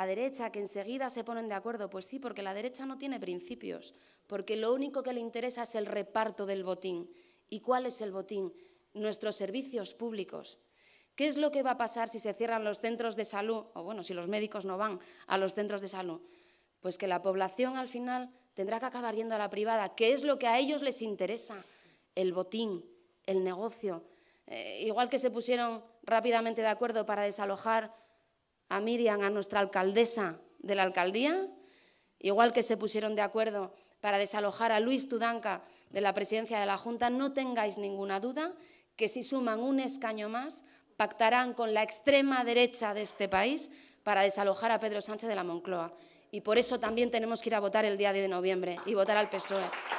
La derecha, que enseguida se ponen de acuerdo. Pues sí, porque la derecha no tiene principios, porque lo único que le interesa es el reparto del botín. ¿Y cuál es el botín? Nuestros servicios públicos. ¿Qué es lo que va a pasar si se cierran los centros de salud, o bueno, si los médicos no van a los centros de salud? Pues que la población al final tendrá que acabar yendo a la privada, ¿Qué es lo que a ellos les interesa, el botín, el negocio. Eh, igual que se pusieron rápidamente de acuerdo para desalojar a Miriam, a nuestra alcaldesa de la alcaldía, igual que se pusieron de acuerdo para desalojar a Luis Tudanca de la presidencia de la Junta, no tengáis ninguna duda que si suman un escaño más, pactarán con la extrema derecha de este país para desalojar a Pedro Sánchez de la Moncloa. Y por eso también tenemos que ir a votar el día 10 de noviembre y votar al PSOE.